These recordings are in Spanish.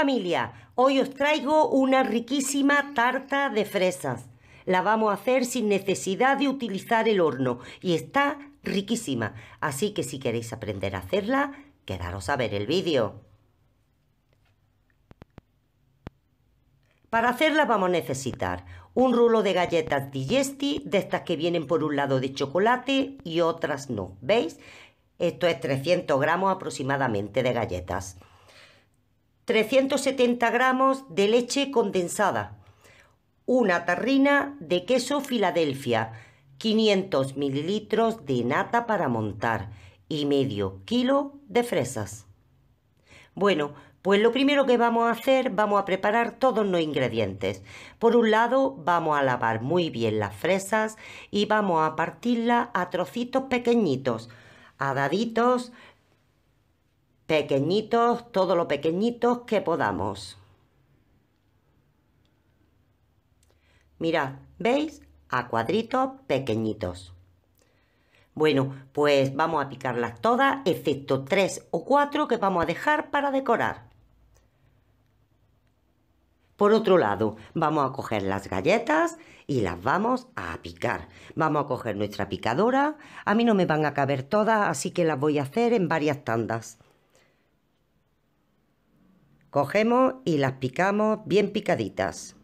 familia, hoy os traigo una riquísima tarta de fresas. La vamos a hacer sin necesidad de utilizar el horno y está riquísima. Así que si queréis aprender a hacerla, quedaros a ver el vídeo. Para hacerla vamos a necesitar un rulo de galletas digesti, de estas que vienen por un lado de chocolate y otras no, ¿veis? Esto es 300 gramos aproximadamente de galletas. 370 gramos de leche condensada, una tarrina de queso Filadelfia, 500 mililitros de nata para montar y medio kilo de fresas. Bueno, pues lo primero que vamos a hacer, vamos a preparar todos los ingredientes. Por un lado, vamos a lavar muy bien las fresas y vamos a partirlas a trocitos pequeñitos, a daditos, pequeñitos, todo lo pequeñitos que podamos. Mirad, ¿veis? A cuadritos pequeñitos. Bueno, pues vamos a picarlas todas, excepto tres o cuatro que vamos a dejar para decorar. Por otro lado, vamos a coger las galletas y las vamos a picar. Vamos a coger nuestra picadora. A mí no me van a caber todas, así que las voy a hacer en varias tandas. Cogemos y las picamos bien picaditas.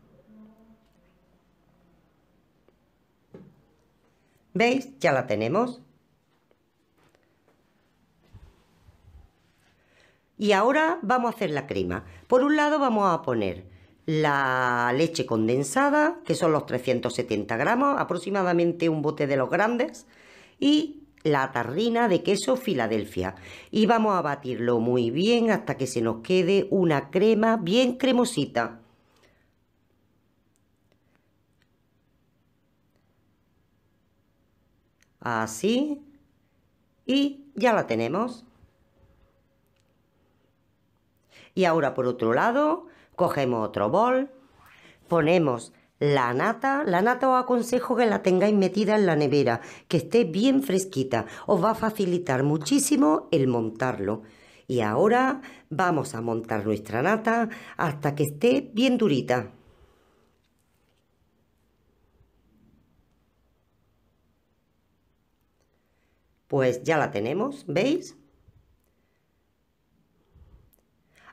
¿Veis? Ya la tenemos. Y ahora vamos a hacer la crema. Por un lado vamos a poner la leche condensada, que son los 370 gramos, aproximadamente un bote de los grandes, y la tarrina de queso Filadelfia y vamos a batirlo muy bien hasta que se nos quede una crema bien cremosita. Así y ya la tenemos. Y ahora por otro lado cogemos otro bol, ponemos la nata, la nata os aconsejo que la tengáis metida en la nevera, que esté bien fresquita. Os va a facilitar muchísimo el montarlo. Y ahora vamos a montar nuestra nata hasta que esté bien durita. Pues ya la tenemos, ¿veis?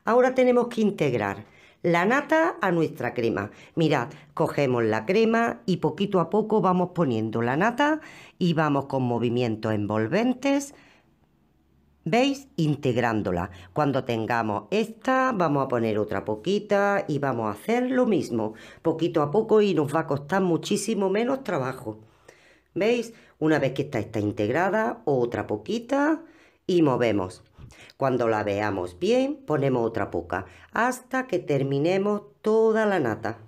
Ahora tenemos que integrar la nata a nuestra crema. Mirad, cogemos la crema y poquito a poco vamos poniendo la nata y vamos con movimientos envolventes, ¿veis? Integrándola. Cuando tengamos esta, vamos a poner otra poquita y vamos a hacer lo mismo, poquito a poco y nos va a costar muchísimo menos trabajo. ¿Veis? Una vez que esta está integrada, otra poquita y movemos. Cuando la veamos bien, ponemos otra poca hasta que terminemos toda la nata.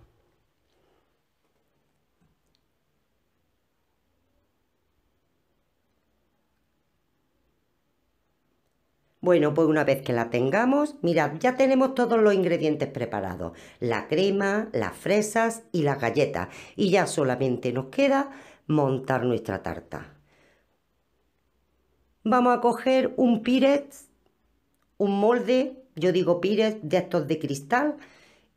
Bueno, pues una vez que la tengamos, mirad, ya tenemos todos los ingredientes preparados. La crema, las fresas y las galletas. Y ya solamente nos queda montar nuestra tarta. Vamos a coger un piret, un molde, yo digo piret de estos de cristal,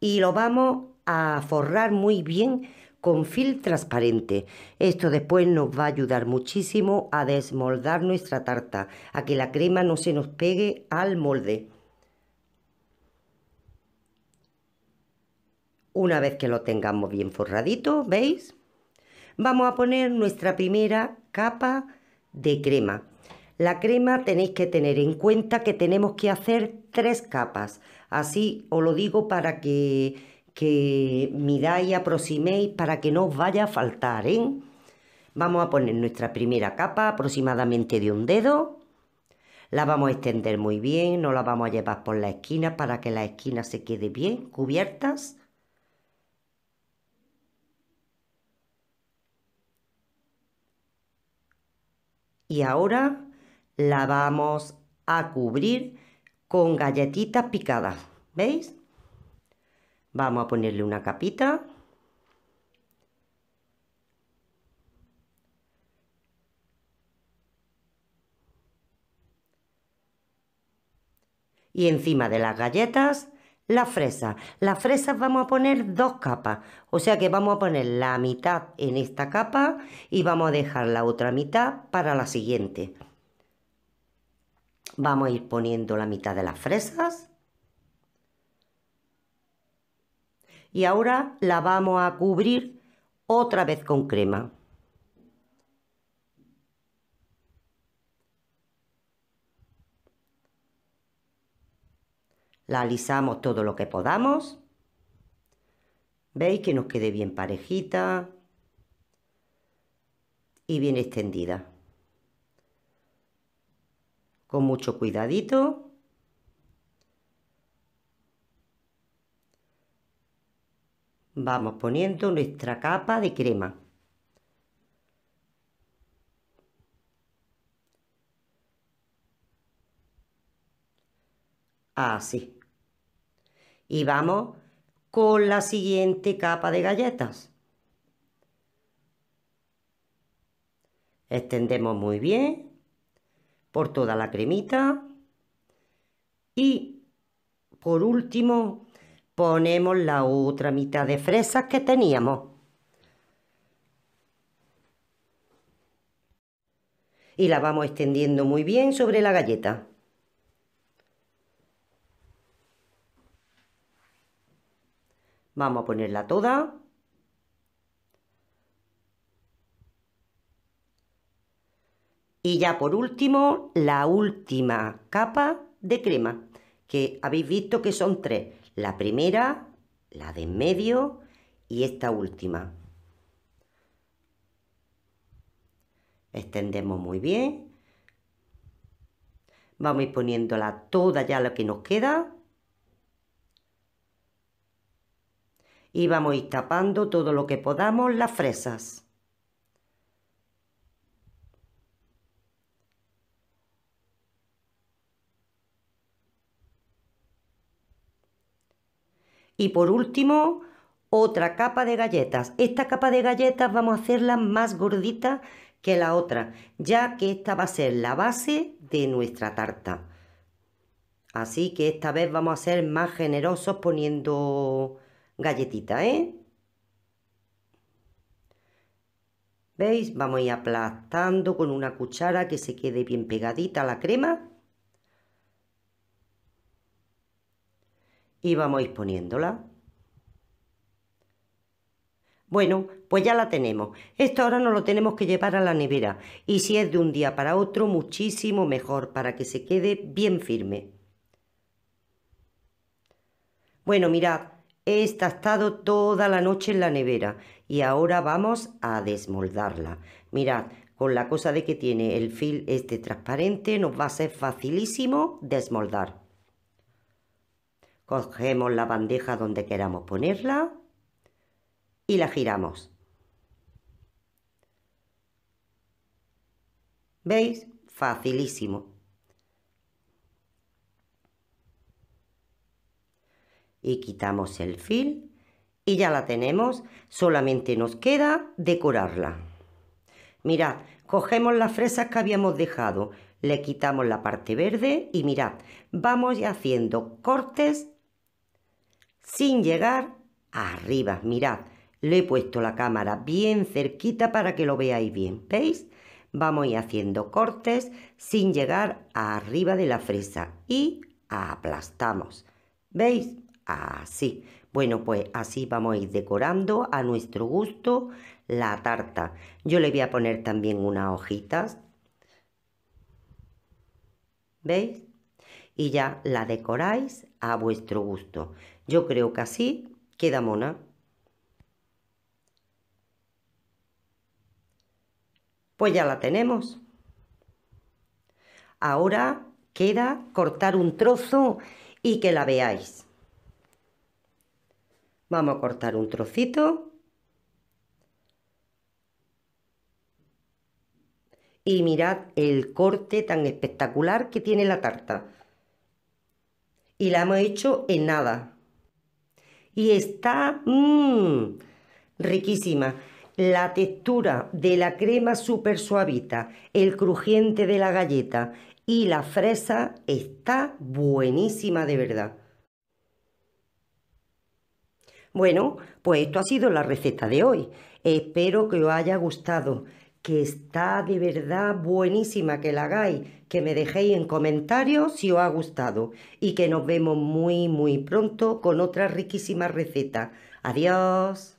y lo vamos a forrar muy bien con fil transparente. Esto después nos va a ayudar muchísimo a desmoldar nuestra tarta, a que la crema no se nos pegue al molde. Una vez que lo tengamos bien forradito, ¿veis? Vamos a poner nuestra primera capa de crema. La crema tenéis que tener en cuenta que tenemos que hacer tres capas. Así os lo digo para que, que y aproximéis, para que no os vaya a faltar. ¿eh? Vamos a poner nuestra primera capa aproximadamente de un dedo. La vamos a extender muy bien, no la vamos a llevar por la esquina para que la esquina se quede bien cubiertas. Y ahora la vamos a cubrir con galletitas picadas. ¿Veis? Vamos a ponerle una capita. Y encima de las galletas, las fresas. Las fresas vamos a poner dos capas. O sea que vamos a poner la mitad en esta capa y vamos a dejar la otra mitad para la siguiente. Vamos a ir poniendo la mitad de las fresas. Y ahora la vamos a cubrir otra vez con crema. La alisamos todo lo que podamos. ¿Veis que nos quede bien parejita? Y bien extendida con mucho cuidadito. Vamos poniendo nuestra capa de crema. Así. Y vamos con la siguiente capa de galletas. Extendemos muy bien por toda la cremita. Y por último ponemos la otra mitad de fresas que teníamos. Y la vamos extendiendo muy bien sobre la galleta. Vamos a ponerla toda. Y ya por último, la última capa de crema, que habéis visto que son tres. La primera, la de en medio y esta última. Extendemos muy bien. Vamos a ir poniéndola toda ya lo que nos queda. Y vamos a ir tapando todo lo que podamos las fresas. Y por último, otra capa de galletas. Esta capa de galletas vamos a hacerla más gordita que la otra, ya que esta va a ser la base de nuestra tarta. Así que esta vez vamos a ser más generosos poniendo galletitas, ¿eh? ¿Veis? Vamos a ir aplastando con una cuchara que se quede bien pegadita la crema. y vamos a ir poniéndola. Bueno, pues ya la tenemos. Esto ahora no lo tenemos que llevar a la nevera y si es de un día para otro, muchísimo mejor para que se quede bien firme. Bueno, mirad, esta estado toda la noche en la nevera y ahora vamos a desmoldarla. Mirad, con la cosa de que tiene el fil este transparente nos va a ser facilísimo desmoldar. Cogemos la bandeja donde queramos ponerla y la giramos. ¿Veis? Facilísimo. Y quitamos el fil y ya la tenemos. Solamente nos queda decorarla. Mirad, cogemos las fresas que habíamos dejado, le quitamos la parte verde y mirad, vamos haciendo cortes sin llegar arriba. Mirad, le he puesto la cámara bien cerquita para que lo veáis bien. ¿Veis? Vamos a ir haciendo cortes sin llegar arriba de la fresa y aplastamos. ¿Veis? Así. Bueno, pues así vamos a ir decorando a nuestro gusto la tarta. Yo le voy a poner también unas hojitas. ¿Veis? Y ya la decoráis a vuestro gusto. Yo creo que así queda mona. Pues ya la tenemos. Ahora queda cortar un trozo y que la veáis. Vamos a cortar un trocito. Y mirad el corte tan espectacular que tiene la tarta. Y la hemos hecho en nada y está mm, riquísima. La textura de la crema súper suavita, el crujiente de la galleta y la fresa está buenísima de verdad. Bueno, pues esto ha sido la receta de hoy. Espero que os haya gustado que está de verdad buenísima que la hagáis, que me dejéis en comentarios si os ha gustado y que nos vemos muy muy pronto con otra riquísima receta. Adiós.